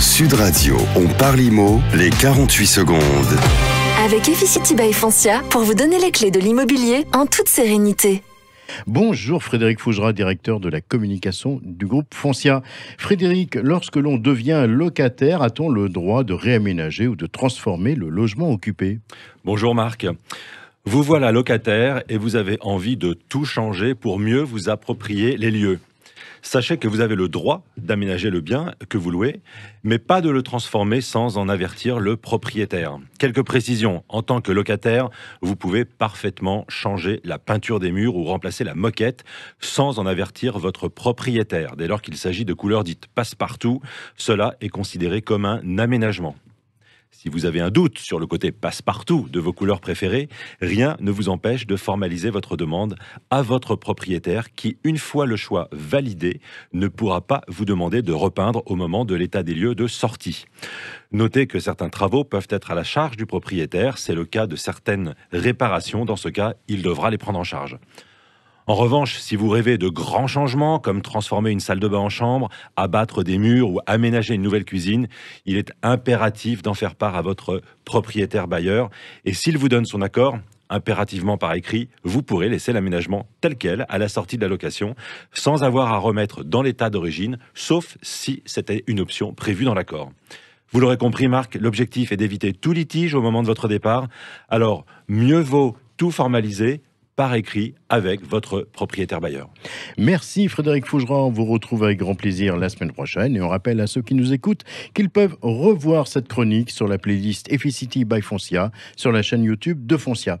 Sud Radio. On parle IMO, les 48 secondes. Avec Efficity by Foncia pour vous donner les clés de l'immobilier en toute sérénité. Bonjour Frédéric Fougera, directeur de la communication du groupe Foncia. Frédéric, lorsque l'on devient locataire, a-t-on le droit de réaménager ou de transformer le logement occupé Bonjour Marc. Vous voilà locataire et vous avez envie de tout changer pour mieux vous approprier les lieux. Sachez que vous avez le droit d'aménager le bien que vous louez, mais pas de le transformer sans en avertir le propriétaire. Quelques précisions. En tant que locataire, vous pouvez parfaitement changer la peinture des murs ou remplacer la moquette sans en avertir votre propriétaire. Dès lors qu'il s'agit de couleurs dites passe-partout, cela est considéré comme un aménagement. Si vous avez un doute sur le côté passe-partout de vos couleurs préférées, rien ne vous empêche de formaliser votre demande à votre propriétaire qui, une fois le choix validé, ne pourra pas vous demander de repeindre au moment de l'état des lieux de sortie. Notez que certains travaux peuvent être à la charge du propriétaire, c'est le cas de certaines réparations, dans ce cas, il devra les prendre en charge. En revanche, si vous rêvez de grands changements, comme transformer une salle de bain en chambre, abattre des murs ou aménager une nouvelle cuisine, il est impératif d'en faire part à votre propriétaire bailleur. Et s'il vous donne son accord, impérativement par écrit, vous pourrez laisser l'aménagement tel quel à la sortie de la location, sans avoir à remettre dans l'état d'origine, sauf si c'était une option prévue dans l'accord. Vous l'aurez compris, Marc, l'objectif est d'éviter tout litige au moment de votre départ. Alors, mieux vaut tout formaliser par écrit avec votre propriétaire bailleur. Merci Frédéric Fougeron, on vous retrouve avec grand plaisir la semaine prochaine et on rappelle à ceux qui nous écoutent qu'ils peuvent revoir cette chronique sur la playlist Efficity by Foncia sur la chaîne YouTube de Foncia.